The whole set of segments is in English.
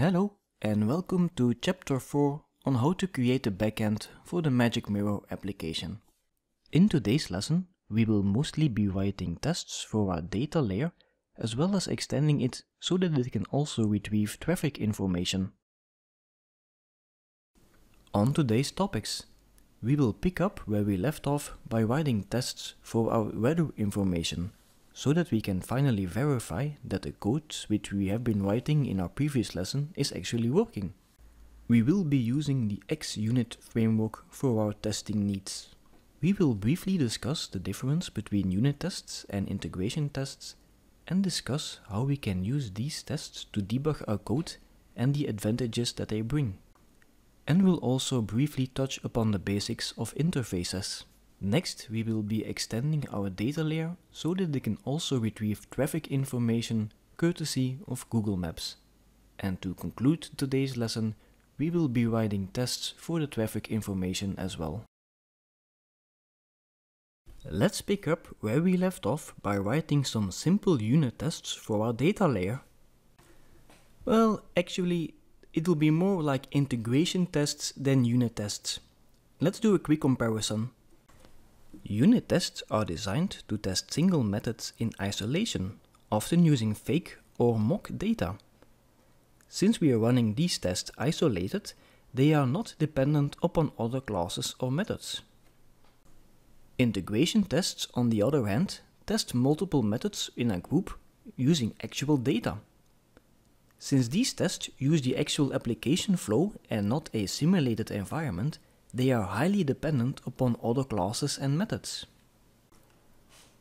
Hello and welcome to chapter 4 on how to create a backend for the Magic Mirror application. In today's lesson, we will mostly be writing tests for our data layer as well as extending it so that it can also retrieve traffic information. On today's topics, we will pick up where we left off by writing tests for our weather information so that we can finally verify that the code which we have been writing in our previous lesson is actually working. We will be using the XUnit framework for our testing needs. We will briefly discuss the difference between unit tests and integration tests and discuss how we can use these tests to debug our code and the advantages that they bring. And we'll also briefly touch upon the basics of interfaces. Next, we will be extending our data layer so that they can also retrieve traffic information courtesy of Google Maps. And to conclude today's lesson, we will be writing tests for the traffic information as well. Let's pick up where we left off by writing some simple unit tests for our data layer. Well, actually, it'll be more like integration tests than unit tests. Let's do a quick comparison. Unit tests are designed to test single methods in isolation, often using fake or mock data. Since we are running these tests isolated, they are not dependent upon other classes or methods. Integration tests, on the other hand, test multiple methods in a group using actual data. Since these tests use the actual application flow and not a simulated environment, they are highly dependent upon other classes and methods.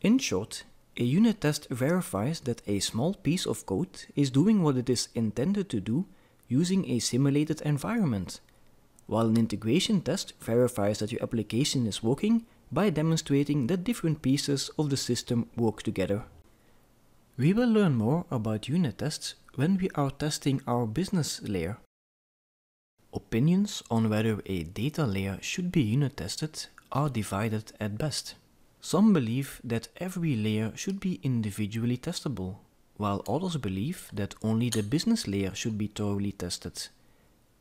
In short, a unit test verifies that a small piece of code is doing what it is intended to do using a simulated environment, while an integration test verifies that your application is working by demonstrating that different pieces of the system work together. We will learn more about unit tests when we are testing our business layer Opinions on whether a data layer should be unit tested are divided at best. Some believe that every layer should be individually testable, while others believe that only the business layer should be thoroughly tested.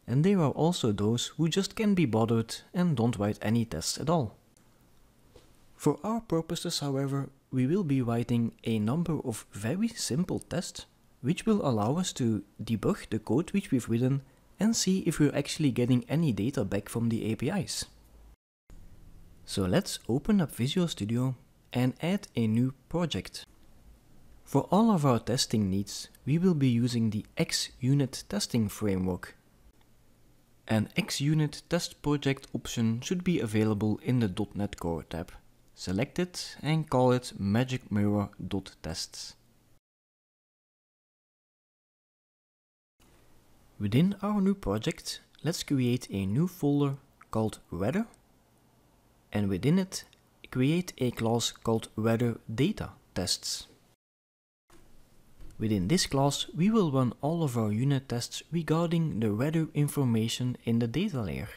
And there are also those who just can't be bothered and don't write any tests at all. For our purposes, however, we will be writing a number of very simple tests which will allow us to debug the code which we've written and see if we're actually getting any data back from the APIs. So let's open up Visual Studio and add a new project. For all of our testing needs, we will be using the XUnit testing framework. An XUnit test project option should be available in the .NET Core tab. Select it and call it magicmirror.tests. Within our new project, let's create a new folder called weather and within it create a class called weather data tests. Within this class we will run all of our unit tests regarding the weather information in the data layer.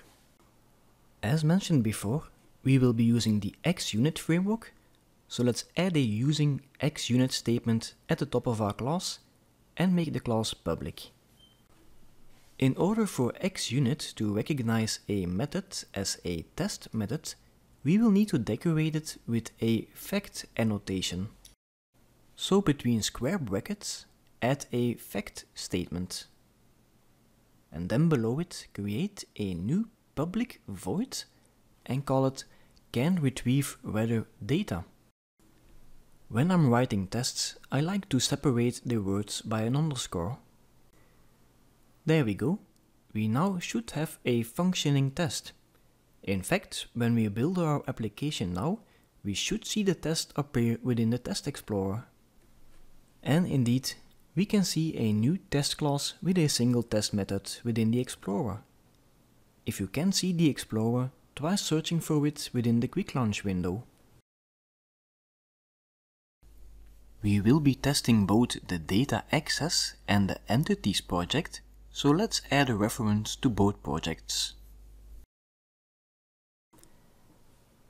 As mentioned before, we will be using the XUnit framework, so let's add a using XUnit statement at the top of our class and make the class public. In order for XUnit to recognize a method as a test method, we will need to decorate it with a fact annotation. So between square brackets, add a fact statement. And then below it, create a new public void and call it can retrieve weather data. When I'm writing tests, I like to separate the words by an underscore there we go. We now should have a functioning test. In fact, when we build our application now, we should see the test appear within the Test Explorer. And indeed, we can see a new test class with a single test method within the Explorer. If you can see the Explorer, try searching for it within the Quick Launch window. We will be testing both the data access and the entities project so let's add a reference to both projects.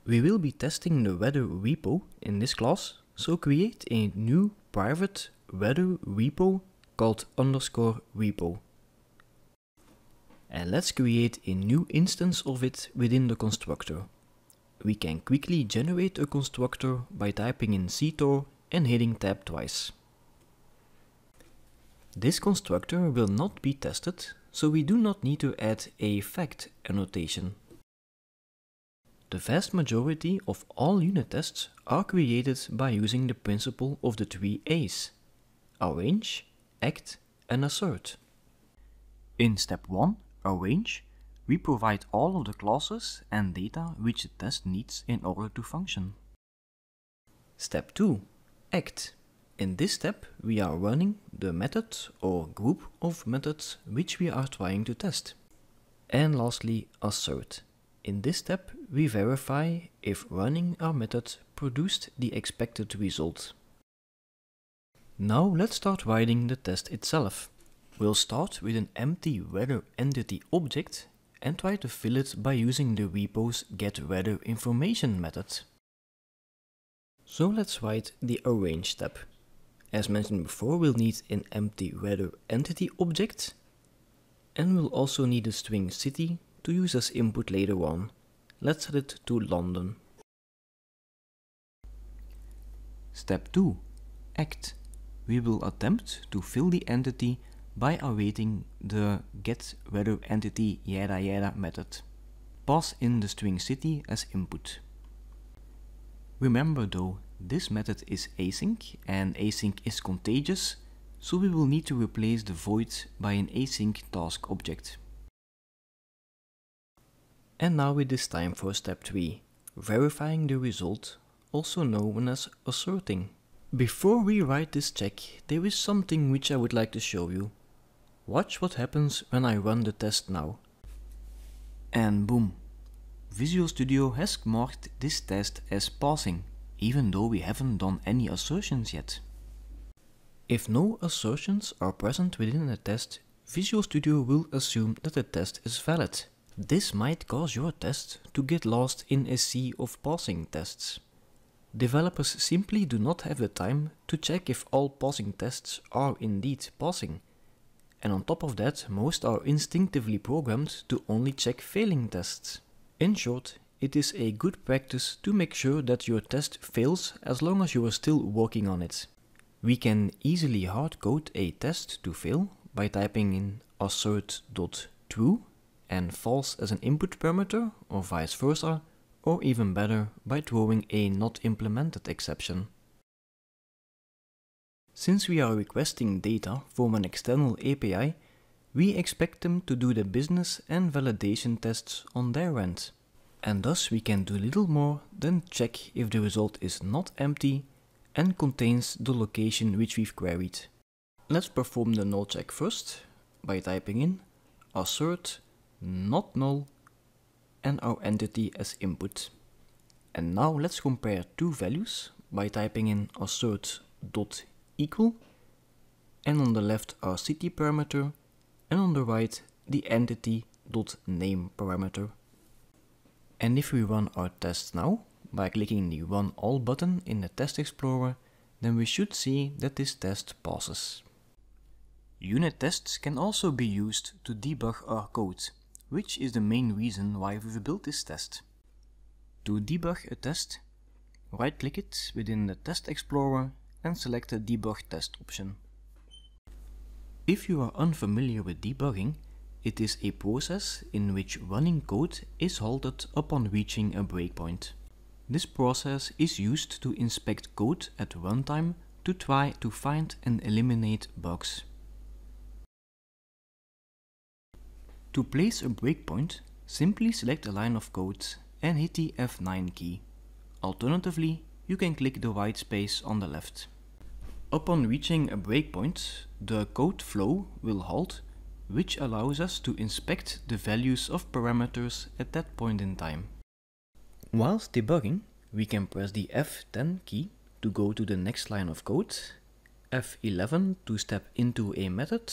We will be testing the weather repo in this class, so create a new private weather repo called underscore repo. And let's create a new instance of it within the constructor. We can quickly generate a constructor by typing in ctor and hitting tab twice. This constructor will not be tested, so we do not need to add a fact annotation. The vast majority of all unit tests are created by using the principle of the three A's. Arrange, Act and Assert. In step 1, Arrange, we provide all of the classes and data which the test needs in order to function. Step 2, Act. In this step, we are running the method or group of methods which we are trying to test. And lastly, assert. In this step, we verify if running our method produced the expected result. Now let's start writing the test itself. We'll start with an empty weather entity object and try to fill it by using the repo's information method. So let's write the arrange step. As mentioned before, we'll need an empty weather entity object. And we'll also need a string city to use as input later on. Let's set it to London. Step 2. Act. We will attempt to fill the entity by awaiting the get weather entity yada yada method. Pass in the string city as input. Remember though this method is async and async is contagious, so we will need to replace the void by an async task object. And now it is time for step 3, verifying the result, also known as asserting. Before we write this check, there is something which I would like to show you. Watch what happens when I run the test now. And boom! Visual Studio has marked this test as passing even though we haven't done any assertions yet. If no assertions are present within a test, Visual Studio will assume that the test is valid. This might cause your test to get lost in a sea of passing tests. Developers simply do not have the time to check if all passing tests are indeed passing. And on top of that, most are instinctively programmed to only check failing tests. In short, it is a good practice to make sure that your test fails as long as you are still working on it. We can easily hardcode a test to fail by typing in assert.true and false as an input parameter or vice versa, or even better by throwing a not implemented exception. Since we are requesting data from an external API, we expect them to do the business and validation tests on their end and thus we can do little more than check if the result is not empty and contains the location which we've queried. Let's perform the null check first by typing in assert not null and our entity as input. And now let's compare two values by typing in assert dot equal and on the left our city parameter and on the right the entity dot name parameter. And if we run our tests now, by clicking the Run All button in the Test Explorer, then we should see that this test passes. Unit tests can also be used to debug our code, which is the main reason why we've built this test. To debug a test, right-click it within the Test Explorer and select the Debug Test option. If you are unfamiliar with debugging, it is a process in which running code is halted upon reaching a breakpoint. This process is used to inspect code at runtime to try to find and eliminate bugs. To place a breakpoint, simply select a line of code and hit the F9 key. Alternatively, you can click the white space on the left. Upon reaching a breakpoint, the code flow will halt which allows us to inspect the values of parameters at that point in time. Whilst debugging, we can press the F10 key to go to the next line of code, F11 to step into a method,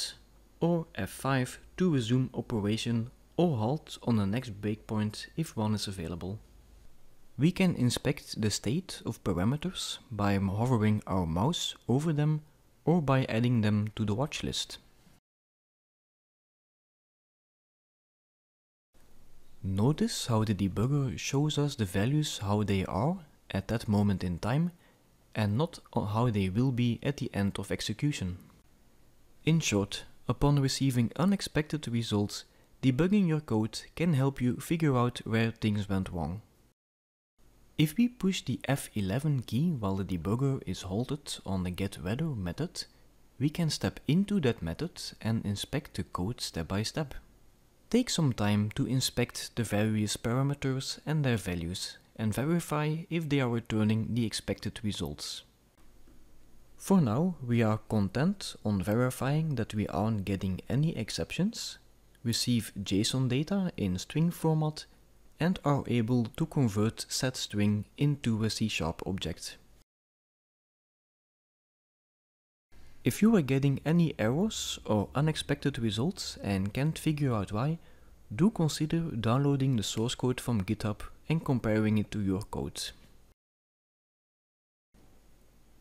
or F5 to resume operation or halt on the next breakpoint if one is available. We can inspect the state of parameters by hovering our mouse over them or by adding them to the watch list. Notice how the debugger shows us the values how they are at that moment in time and not how they will be at the end of execution. In short, upon receiving unexpected results, debugging your code can help you figure out where things went wrong. If we push the F11 key while the debugger is halted on the getWeather method, we can step into that method and inspect the code step by step. Take some time to inspect the various parameters and their values and verify if they are returning the expected results. For now, we are content on verifying that we aren't getting any exceptions, receive JSON data in string format and are able to convert setString into a C-sharp object. If you are getting any errors or unexpected results and can't figure out why, do consider downloading the source code from GitHub and comparing it to your code.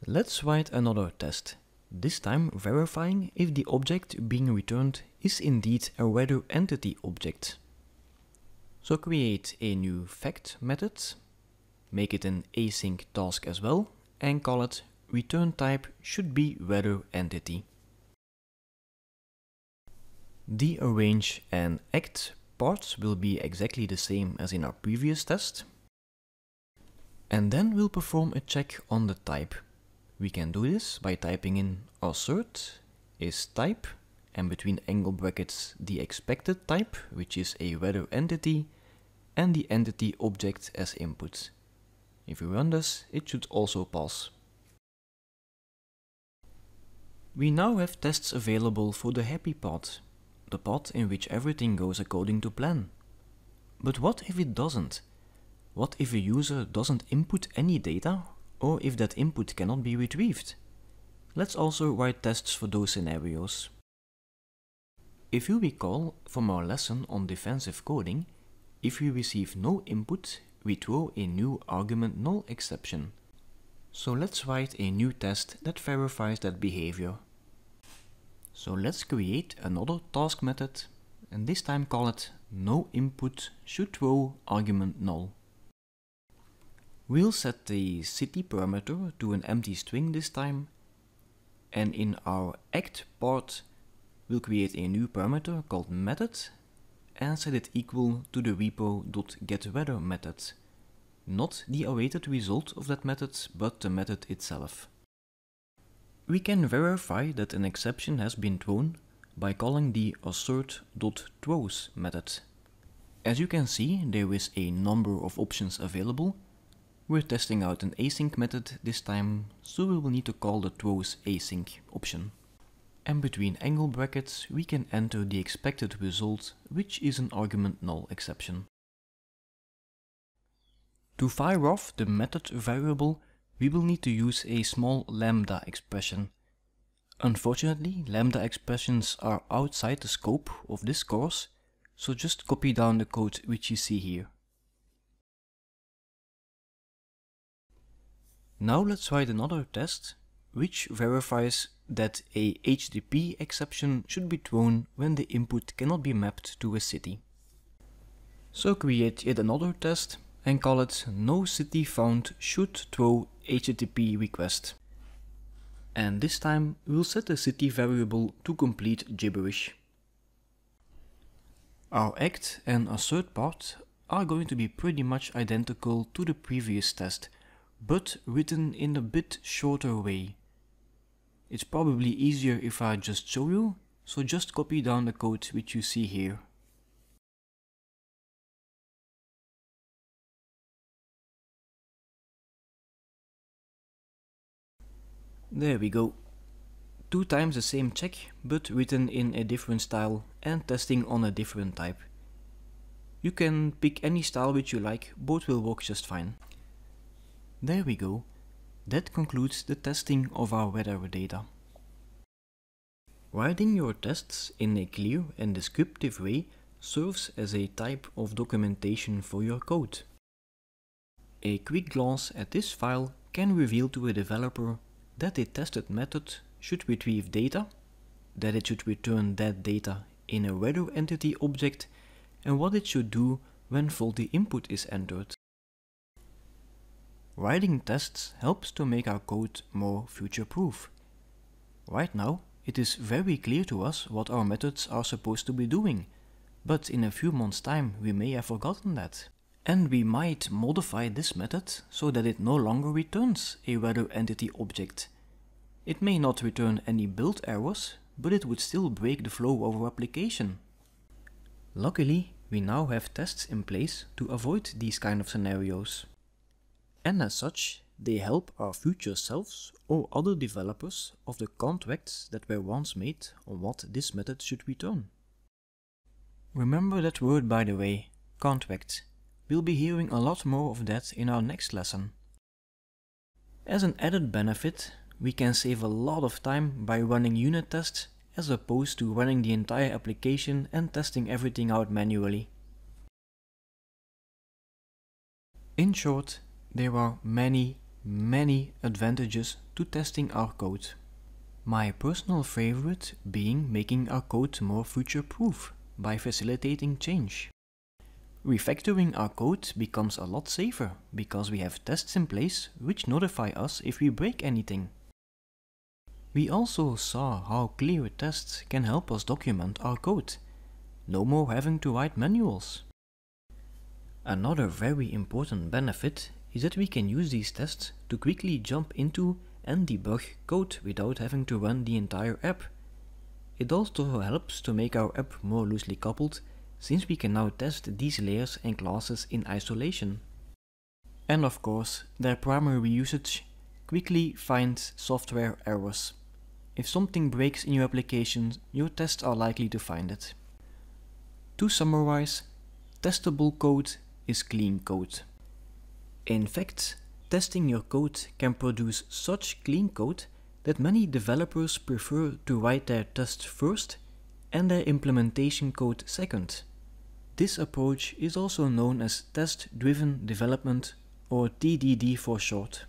Let's write another test, this time verifying if the object being returned is indeed a weather entity object. So create a new fact method, make it an async task as well, and call it return type should be weather entity. The arrange and act parts will be exactly the same as in our previous test. And then we'll perform a check on the type. We can do this by typing in assert is type and between angle brackets the expected type, which is a weather entity, and the entity object as input. If we run this, it should also pass we now have tests available for the happy pod, the pod in which everything goes according to plan. But what if it doesn't? What if a user doesn't input any data or if that input cannot be retrieved? Let's also write tests for those scenarios. If you recall from our lesson on defensive coding, if we receive no input, we throw a new argument null exception. So let's write a new test that verifies that behavior. So let's create another task method and this time call it no input should throw argument null. We'll set the city parameter to an empty string this time and in our act part we'll create a new parameter called method and set it equal to the repo.getWeather method, not the awaited result of that method but the method itself. We can verify that an exception has been thrown by calling the assert.throws method. As you can see, there is a number of options available. We're testing out an async method this time, so we will need to call the throws async option. And between angle brackets, we can enter the expected result, which is an argument null exception. To fire off the method variable, we will need to use a small lambda expression. Unfortunately, lambda expressions are outside the scope of this course, so just copy down the code which you see here. Now let's write another test, which verifies that a HTTP exception should be thrown when the input cannot be mapped to a city. So create yet another test and call it no city found should throw HTTP request. And this time we'll set the city variable to complete gibberish. Our act and assert part are going to be pretty much identical to the previous test, but written in a bit shorter way. It's probably easier if I just show you, so just copy down the code which you see here. There we go. Two times the same check, but written in a different style and testing on a different type. You can pick any style which you like, both will work just fine. There we go. That concludes the testing of our weather data. Writing your tests in a clear and descriptive way serves as a type of documentation for your code. A quick glance at this file can reveal to a developer that a tested method should retrieve data, that it should return that data in a weather entity object, and what it should do when faulty input is entered. Writing tests helps to make our code more future-proof. Right now, it is very clear to us what our methods are supposed to be doing, but in a few months time we may have forgotten that. And we might modify this method so that it no longer returns a weather entity object. It may not return any build errors, but it would still break the flow of our application. Luckily, we now have tests in place to avoid these kind of scenarios. And as such, they help our future selves or other developers of the contracts that were once made on what this method should return. Remember that word by the way, contract. We'll be hearing a lot more of that in our next lesson. As an added benefit, we can save a lot of time by running unit tests as opposed to running the entire application and testing everything out manually. In short, there are many, many advantages to testing our code. My personal favorite being making our code more future-proof by facilitating change. Refactoring our code becomes a lot safer because we have tests in place which notify us if we break anything. We also saw how clear tests can help us document our code. No more having to write manuals. Another very important benefit is that we can use these tests to quickly jump into and debug code without having to run the entire app. It also helps to make our app more loosely coupled since we can now test these layers and classes in isolation. And of course, their primary usage quickly finds software errors. If something breaks in your application, your tests are likely to find it. To summarize, testable code is clean code. In fact, testing your code can produce such clean code that many developers prefer to write their tests first and their implementation code second. This approach is also known as Test Driven Development or TDD for short.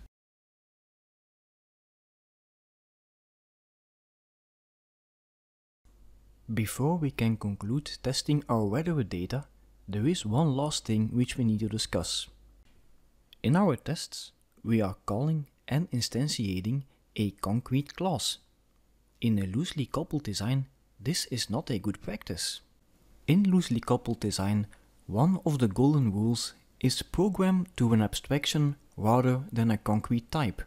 Before we can conclude testing our weather data, there is one last thing which we need to discuss. In our tests, we are calling and instantiating a concrete class. In a loosely coupled design, this is not a good practice. In loosely coupled design, one of the golden rules is program to an abstraction rather than a concrete type.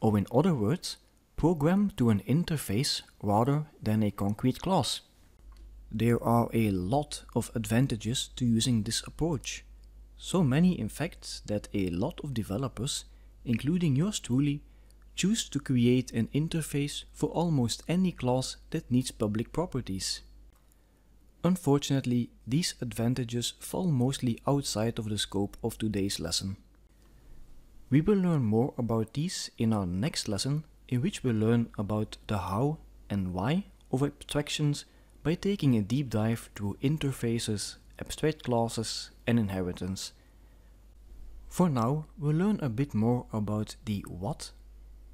Or in other words, program to an interface rather than a concrete class. There are a lot of advantages to using this approach. So many in fact that a lot of developers, including yours truly, choose to create an interface for almost any class that needs public properties. Unfortunately, these advantages fall mostly outside of the scope of today's lesson. We will learn more about these in our next lesson, in which we will learn about the how and why of abstractions by taking a deep dive through interfaces, abstract classes and inheritance. For now, we'll learn a bit more about the what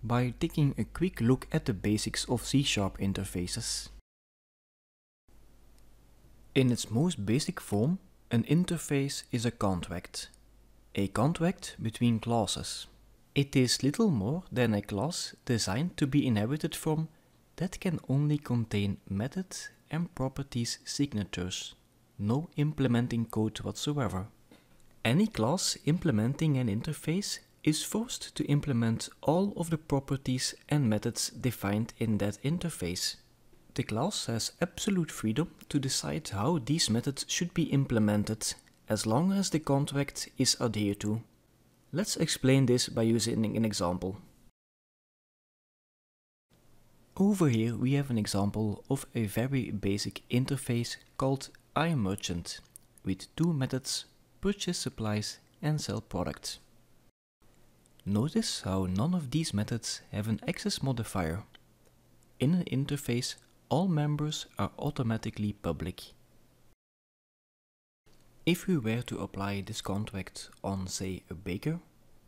by taking a quick look at the basics of C-sharp interfaces. In its most basic form, an interface is a contract. A contract between classes. It is little more than a class designed to be inherited from that can only contain methods and properties signatures, no implementing code whatsoever. Any class implementing an interface is forced to implement all of the properties and methods defined in that interface the class has absolute freedom to decide how these methods should be implemented as long as the contract is adhered to. Let's explain this by using an example. Over here we have an example of a very basic interface called iMerchant with two methods, purchase supplies and sell products. Notice how none of these methods have an access modifier. In an interface, all members are automatically public. If we were to apply this contract on, say, a baker,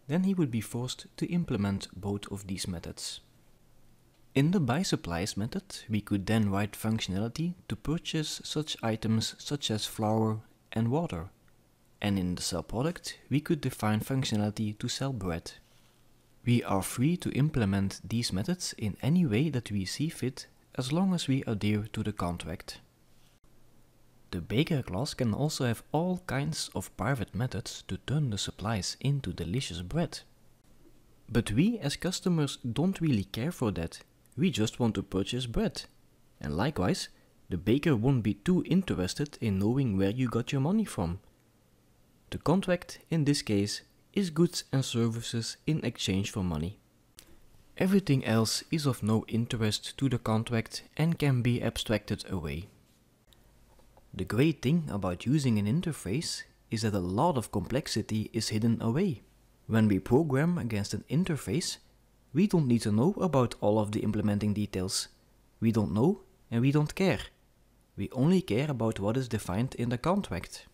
then he would be forced to implement both of these methods. In the buy supplies method, we could then write functionality to purchase such items such as flour and water. And in the sell product, we could define functionality to sell bread. We are free to implement these methods in any way that we see fit as long as we adhere to the contract. The baker class can also have all kinds of private methods to turn the supplies into delicious bread. But we as customers don't really care for that, we just want to purchase bread. And likewise, the baker won't be too interested in knowing where you got your money from. The contract, in this case, is goods and services in exchange for money. Everything else is of no interest to the contract and can be abstracted away. The great thing about using an interface is that a lot of complexity is hidden away. When we program against an interface, we don't need to know about all of the implementing details. We don't know and we don't care. We only care about what is defined in the contract.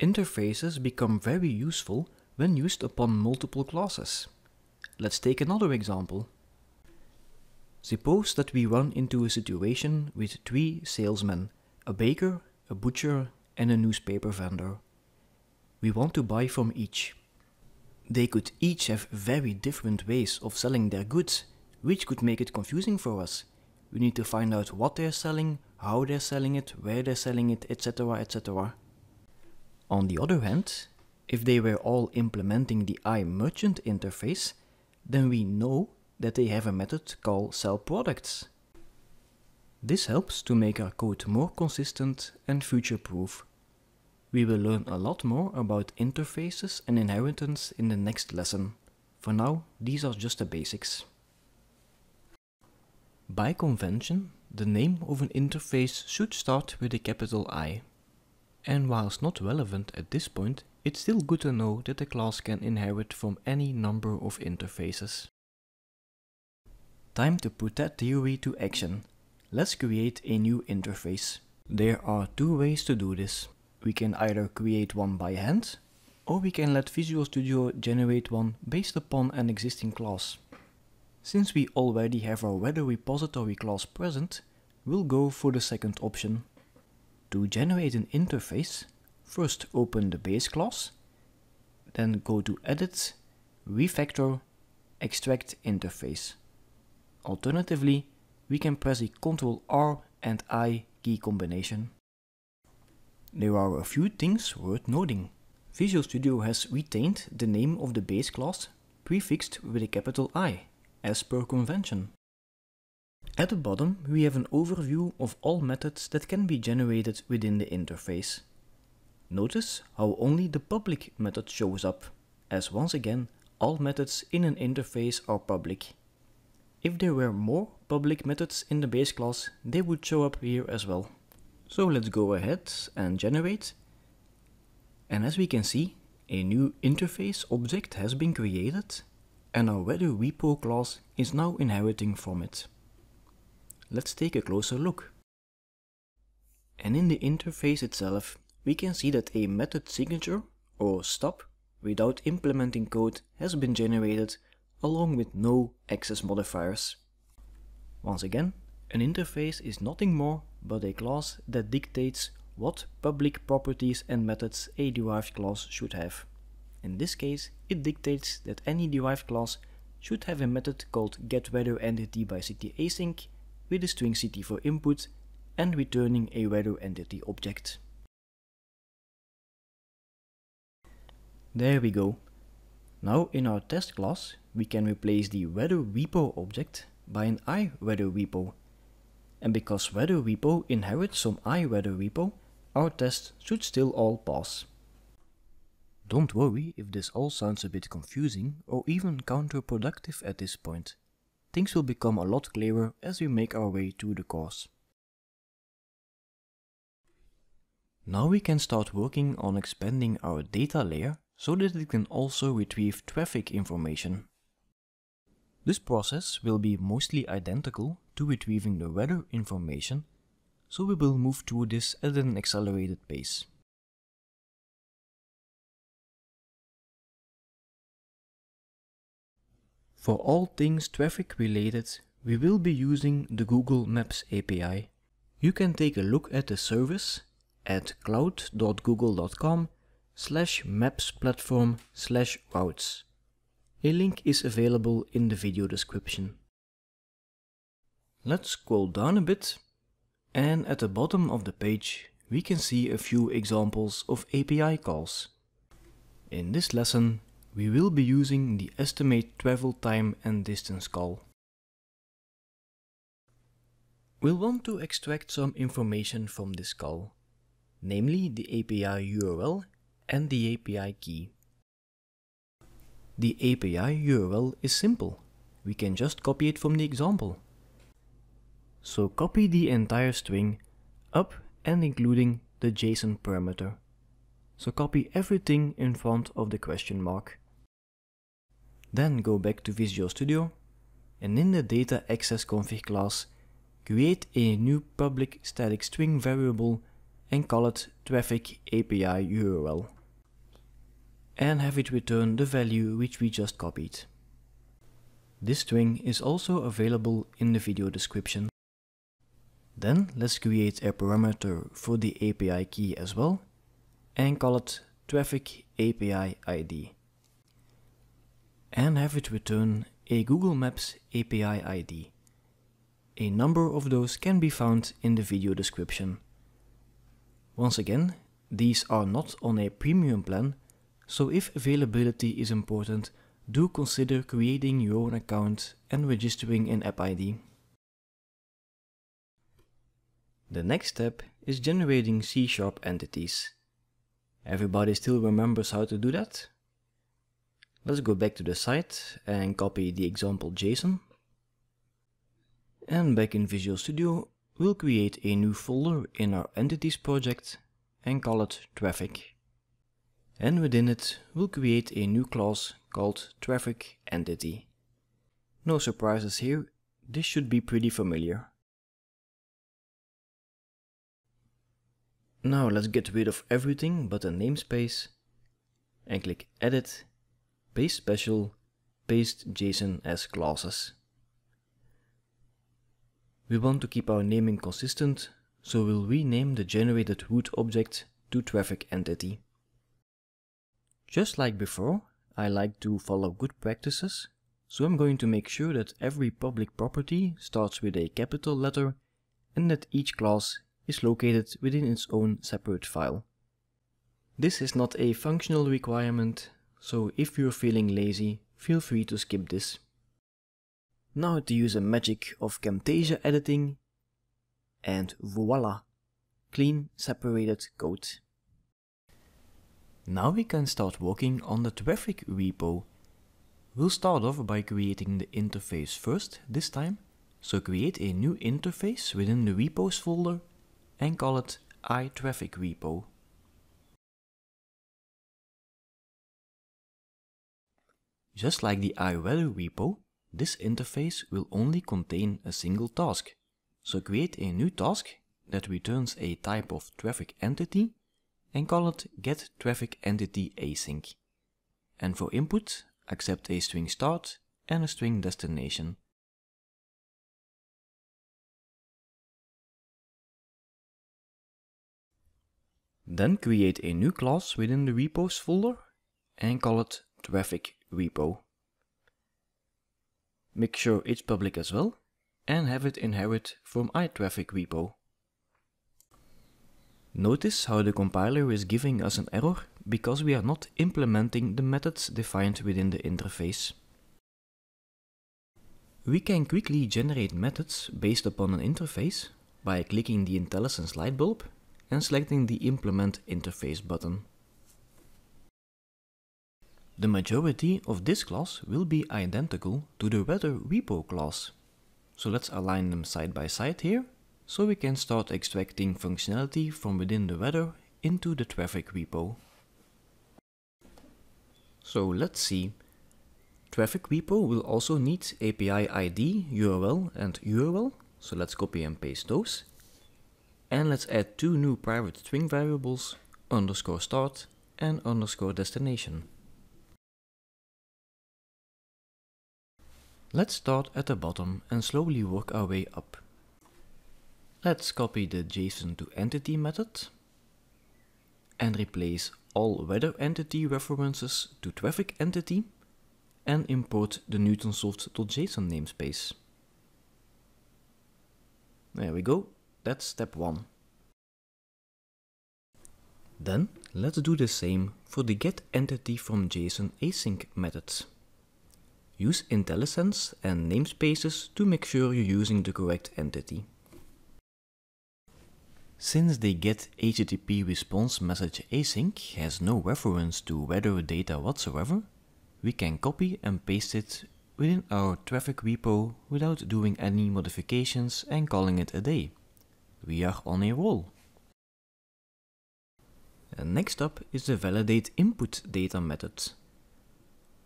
Interfaces become very useful when used upon multiple classes. Let's take another example. Suppose that we run into a situation with three salesmen, a baker, a butcher and a newspaper vendor. We want to buy from each. They could each have very different ways of selling their goods, which could make it confusing for us. We need to find out what they're selling, how they're selling it, where they're selling it, etc. etc. On the other hand, if they were all implementing the iMerchant interface, then we know that they have a method called sell products. This helps to make our code more consistent and future-proof. We will learn a lot more about interfaces and inheritance in the next lesson. For now, these are just the basics. By convention, the name of an interface should start with a capital I and whilst not relevant at this point, it's still good to know that the class can inherit from any number of interfaces. Time to put that theory to action. Let's create a new interface. There are two ways to do this. We can either create one by hand, or we can let Visual Studio generate one based upon an existing class. Since we already have our weather repository class present, we'll go for the second option. To generate an interface, first open the base class, then go to Edit, Refactor, Extract Interface. Alternatively, we can press the Ctrl R and I key combination. There are a few things worth noting. Visual Studio has retained the name of the base class prefixed with a capital I, as per convention. At the bottom, we have an overview of all methods that can be generated within the interface. Notice how only the public method shows up, as once again, all methods in an interface are public. If there were more public methods in the base class, they would show up here as well. So let's go ahead and generate. And as we can see, a new interface object has been created and our weather repo class is now inheriting from it. Let's take a closer look. And in the interface itself, we can see that a method signature, or stop, without implementing code has been generated along with no access modifiers. Once again, an interface is nothing more but a class that dictates what public properties and methods a derived class should have. In this case, it dictates that any derived class should have a method called getWeatherEntityByCityAsync with a string ct for input and returning a weather entity object. There we go. Now in our test class we can replace the weather repo object by an i weather repo. And because weather repo inherits some i weather repo, our test should still all pass. Don't worry if this all sounds a bit confusing or even counterproductive at this point. Things will become a lot clearer as we make our way through the course. Now we can start working on expanding our data layer so that it can also retrieve traffic information. This process will be mostly identical to retrieving the weather information, so we will move through this at an accelerated pace. For all things traffic related, we will be using the Google Maps API. You can take a look at the service at cloud.google.com slash maps platform slash routes. A link is available in the video description. Let's scroll down a bit and at the bottom of the page we can see a few examples of API calls. In this lesson we will be using the estimate travel time and distance call. We'll want to extract some information from this call, namely the API URL and the API key. The API URL is simple, we can just copy it from the example. So copy the entire string up and including the JSON parameter. So copy everything in front of the question mark. Then go back to Visual Studio and in the data access config class, create a new public static string variable and call it traffic API URL and have it return the value which we just copied. This string is also available in the video description. Then let's create a parameter for the API key as well and call it traffic API ID and have it return a Google Maps API ID. A number of those can be found in the video description. Once again, these are not on a premium plan, so if availability is important, do consider creating your own account and registering an app ID. The next step is generating C-sharp entities. Everybody still remembers how to do that? Let's go back to the site and copy the example JSON. And back in Visual Studio, we'll create a new folder in our entities project and call it traffic. And within it, we'll create a new class called traffic entity. No surprises here, this should be pretty familiar. Now let's get rid of everything but the namespace and click edit Paste special paste JSON as classes. We want to keep our naming consistent, so we'll rename the generated root object to traffic entity. Just like before, I like to follow good practices, so I'm going to make sure that every public property starts with a capital letter and that each class is located within its own separate file. This is not a functional requirement, so if you're feeling lazy, feel free to skip this. Now to use the magic of Camtasia editing, and voila, clean separated code. Now we can start working on the traffic repo. We'll start off by creating the interface first this time. So create a new interface within the repos folder and call it iTrafficRepo. repo. Just like the iValue repo, this interface will only contain a single task. So create a new task that returns a type of traffic entity and call it get traffic entity async. And for input, accept a string start and a string destination. Then create a new class within the repos folder and call it traffic repo. Make sure it's public as well and have it inherit from iTraffic repo. Notice how the compiler is giving us an error because we are not implementing the methods defined within the interface. We can quickly generate methods based upon an interface by clicking the IntelliSense light bulb and selecting the Implement Interface button. The majority of this class will be identical to the weather repo class. So let's align them side by side here, so we can start extracting functionality from within the weather into the traffic repo. So let's see. Traffic repo will also need API ID, URL and URL, so let's copy and paste those. And let's add two new private string variables, underscore start and underscore destination. Let's start at the bottom and slowly work our way up. Let's copy the JSON to entity method and replace all weather entity references to traffic entity and import the newtonsoft.json namespace. There we go, that's step 1. Then let's do the same for the get entity from JSON async methods. Use IntelliSense and namespaces to make sure you're using the correct entity. Since the get HTTP response message async has no reference to weather data whatsoever, we can copy and paste it within our traffic repo without doing any modifications and calling it a day. We are on a roll. And next up is the validate input data method.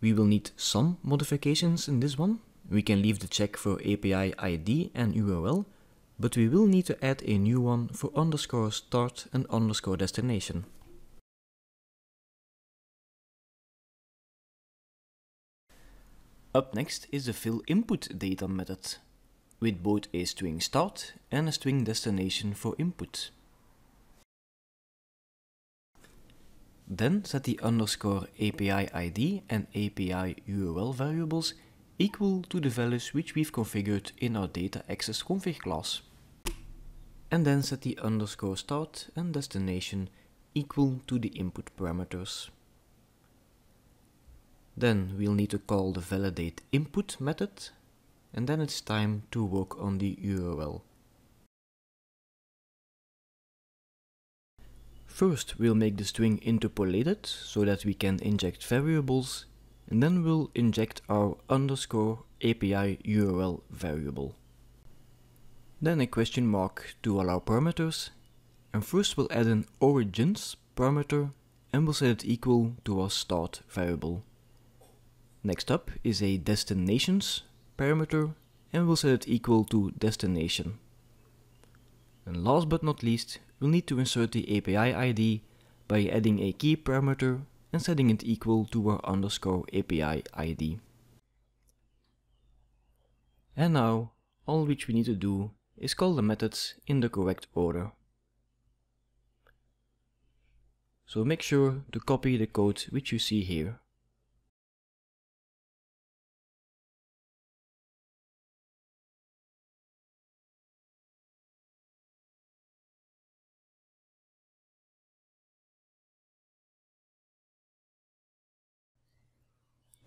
We will need some modifications in this one. We can leave the check for API ID and URL, but we will need to add a new one for underscore start and underscore destination. Up next is the fill input data method, with both a string start and a string destination for input. Then set the underscore API ID and API URL variables equal to the values which we've configured in our data access config class. And then set the underscore start and destination equal to the input parameters. Then we'll need to call the validate input method and then it's time to work on the URL. First we'll make the string interpolated so that we can inject variables and then we'll inject our underscore API URL variable. Then a question mark to allow parameters and first we'll add an origins parameter and we'll set it equal to our start variable. Next up is a destinations parameter and we'll set it equal to destination. And last but not least, we will need to insert the API ID by adding a key parameter and setting it equal to our underscore API ID. And now, all which we need to do is call the methods in the correct order. So make sure to copy the code which you see here.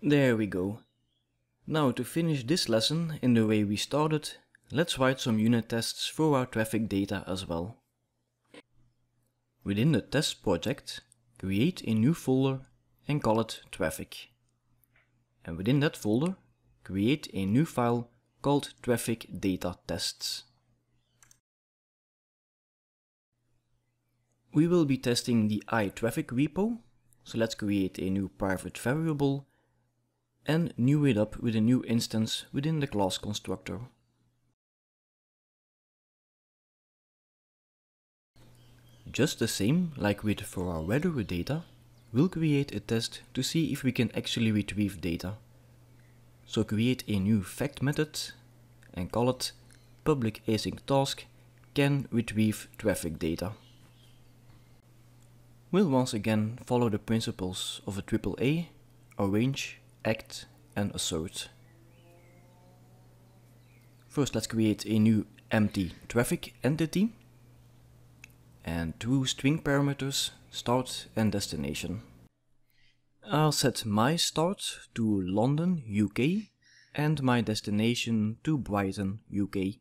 There we go. Now to finish this lesson in the way we started, let's write some unit tests for our traffic data as well. Within the test project, create a new folder and call it traffic. And within that folder, create a new file called traffic data tests. We will be testing the iTraffic repo, so let's create a new private variable and new it up with a new instance within the class constructor. Just the same, like with for our weather data, we'll create a test to see if we can actually retrieve data. So create a new fact method and call it public async task can retrieve traffic data. We'll once again follow the principles of a AAA, arrange act and assert. First let's create a new empty traffic entity and two string parameters start and destination. I'll set my start to London, UK and my destination to Brighton, UK.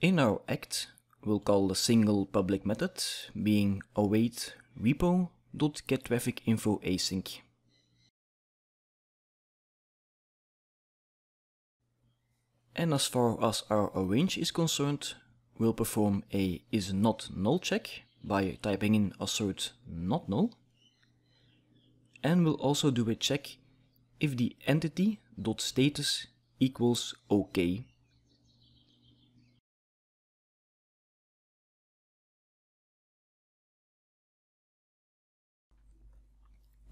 In our act, we'll call the single public method being await repo.getTrafficInfoAsync. And as far as our range is concerned, we'll perform a is not null check by typing in assert not null. And we'll also do a check if the entity dot status equals OK.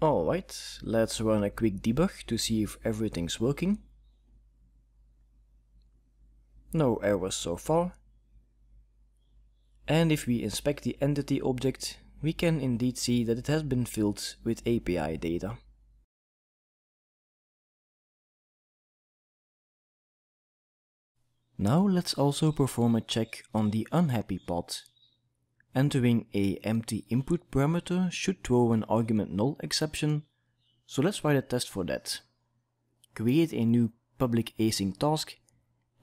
Alright, let's run a quick debug to see if everything's working. No errors so far. And if we inspect the entity object, we can indeed see that it has been filled with API data. Now let's also perform a check on the unhappy pod. Entering a empty input parameter should throw an argument null exception, so let's write a test for that. Create a new public async task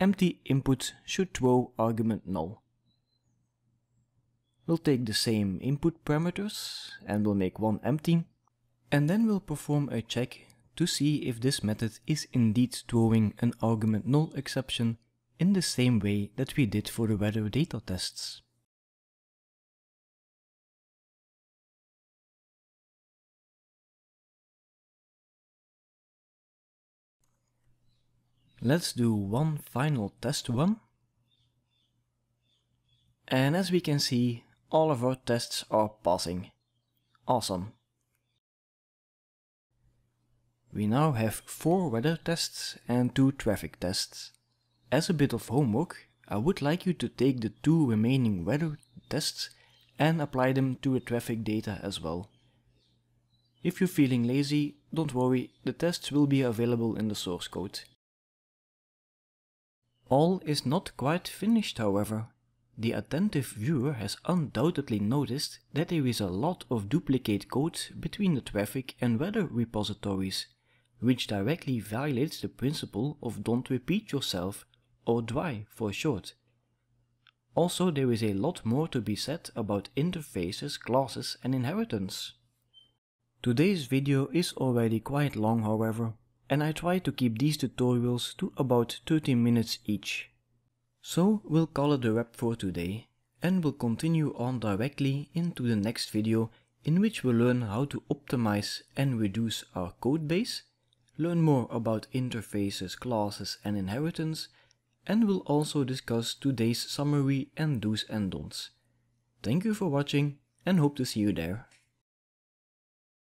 empty input should throw argument null. We'll take the same input parameters and we'll make one empty and then we'll perform a check to see if this method is indeed throwing an argument null exception in the same way that we did for the weather data tests. Let's do one final test one. And as we can see, all of our tests are passing. Awesome. We now have 4 weather tests and 2 traffic tests. As a bit of homework, I would like you to take the 2 remaining weather tests and apply them to the traffic data as well. If you're feeling lazy, don't worry, the tests will be available in the source code. All is not quite finished, however. The attentive viewer has undoubtedly noticed that there is a lot of duplicate codes between the traffic and weather repositories, which directly violates the principle of don't repeat yourself, or DRY for short. Also there is a lot more to be said about interfaces, classes and inheritance. Today's video is already quite long however, and I try to keep these tutorials to about 30 minutes each. So we'll call it a wrap for today and we'll continue on directly into the next video in which we'll learn how to optimize and reduce our code base, learn more about interfaces, classes and inheritance, and we'll also discuss today's summary and do's and don'ts. Thank you for watching and hope to see you there.